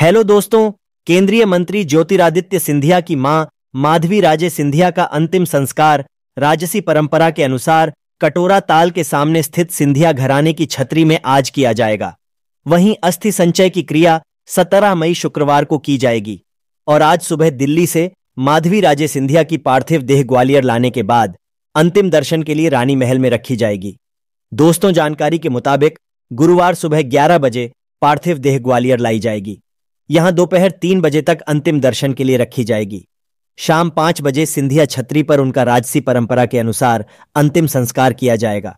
hello दोस्तों केंद्रीय मंत्री ज्योतिरादित्य सिंधिया की मां माधवी राजे सिंधिया का अंतिम संस्कार राजसी परंपरा के अनुसार कटोरा ताल के सामने स्थित सिंधिया घराने की छतरी में आज किया जाएगा वहीं अस्थि संचय की क्रिया 17 मई शुक्रवार को की जाएगी और आज सुबह दिल्ली से माधवी राजे सिंधिया की पार्थिव देह ग्वालियर लाने के बाद अंतिम दर्शन के लिए रानी महल में रखी जाएगी दोस्तों जानकारी के मुताबिक गुरुवार सुबह ग्यारह बजे पार्थिव देह ग्वालियर लाई जाएगी यहां दोपहर तीन बजे तक अंतिम दर्शन के लिए रखी जाएगी शाम पांच बजे सिंधिया छतरी पर उनका राजसी परंपरा के अनुसार अंतिम संस्कार किया जाएगा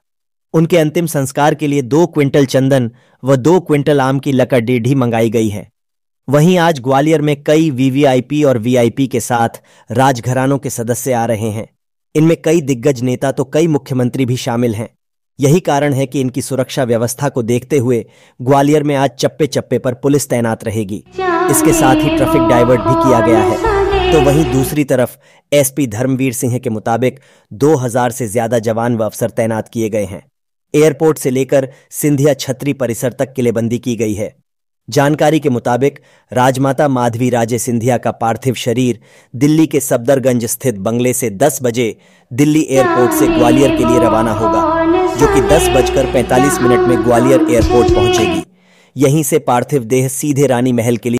उनके अंतिम संस्कार के लिए दो क्विंटल चंदन व दो क्विंटल आम की लकड़ डेढ़ी मंगाई गई है वहीं आज ग्वालियर में कई वीवीआईपी और वीआईपी के साथ राजघरानों के सदस्य आ रहे हैं इनमें कई दिग्गज नेता तो कई मुख्यमंत्री भी शामिल हैं यही कारण है कि इनकी सुरक्षा व्यवस्था को देखते हुए ग्वालियर में आज चप्पे चप्पे पर पुलिस तैनात रहेगी इसके साथ ही ट्रैफिक डाइवर्ट भी किया गया है तो वहीं दूसरी तरफ एसपी धर्मवीर सिंह के मुताबिक 2000 से ज्यादा जवान व अफसर तैनात किए गए हैं एयरपोर्ट से लेकर सिंधिया छतरी परिसर तक किलेबंदी की गई है जानकारी के मुताबिक राजमाता माधवी राजे सिंधिया का पार्थिव शरीर दिल्ली के सफदरगंज स्थित बंगले से 10 बजे दिल्ली एयरपोर्ट से ग्वालियर के लिए रवाना होगा जो कि दस बजकर 45 मिनट में ग्वालियर एयरपोर्ट पहुंचेगी यहीं से पार्थिव देह सीधे रानी महल के लिए